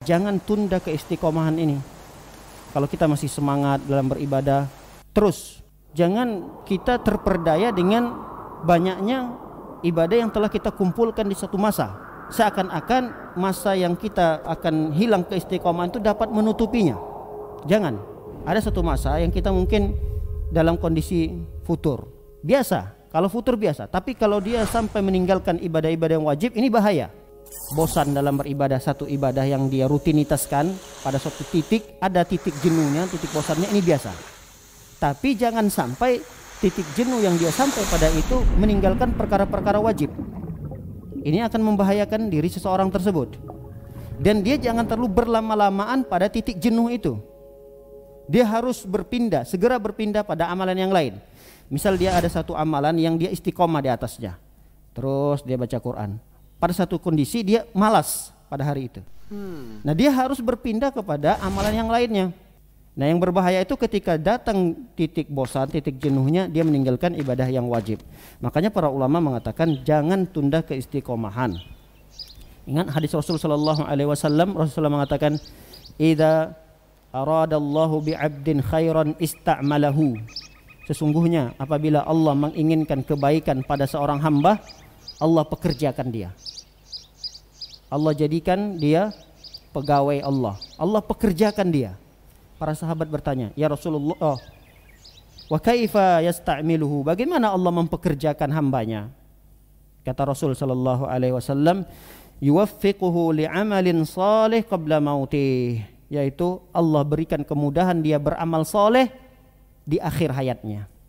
Jangan tunda keistiqomahan ini. Kalau kita masih semangat dalam beribadah, terus jangan kita terperdaya dengan banyaknya ibadah yang telah kita kumpulkan di satu masa. Seakan-akan masa yang kita akan hilang keistiqomahan itu dapat menutupinya. Jangan. Ada satu masa yang kita mungkin dalam kondisi futur. Biasa, kalau futur biasa, tapi kalau dia sampai meninggalkan ibadah-ibadah yang wajib ini bahaya bosan dalam beribadah satu ibadah yang dia rutinitaskan pada suatu titik ada titik jenuhnya titik bosannya ini biasa tapi jangan sampai titik jenuh yang dia sampai pada itu meninggalkan perkara-perkara wajib ini akan membahayakan diri seseorang tersebut dan dia jangan terlalu berlama-lamaan pada titik jenuh itu dia harus berpindah segera berpindah pada amalan yang lain misal dia ada satu amalan yang dia istiqomah di atasnya terus dia baca Quran pada satu kondisi dia malas pada hari itu. Hmm. Nah, dia harus berpindah kepada amalan yang lainnya. Nah, yang berbahaya itu ketika datang titik bosan, titik jenuhnya, dia meninggalkan ibadah yang wajib. Makanya para ulama mengatakan jangan tunda keistiqomahan. Ingat hadis Rasul sallallahu alaihi wasallam, Rasulullah mengatakan, Ida aradallahu bi'abdin khairan ista'malahu." Sesungguhnya apabila Allah menginginkan kebaikan pada seorang hamba, Allah pekerjakan dia. Allah jadikan dia pegawai Allah. Allah pekerjakan dia. Para sahabat bertanya, "Ya Rasulullah, oh, wa kaifa yasta'miluhu?" Bagaimana Allah mempekerjakan hambanya? Kata Rasul sallallahu alaihi wasallam, "Yuwaffiquhu li'amalin shalih qabla mautih." Yaitu Allah berikan kemudahan dia beramal soleh di akhir hayatnya.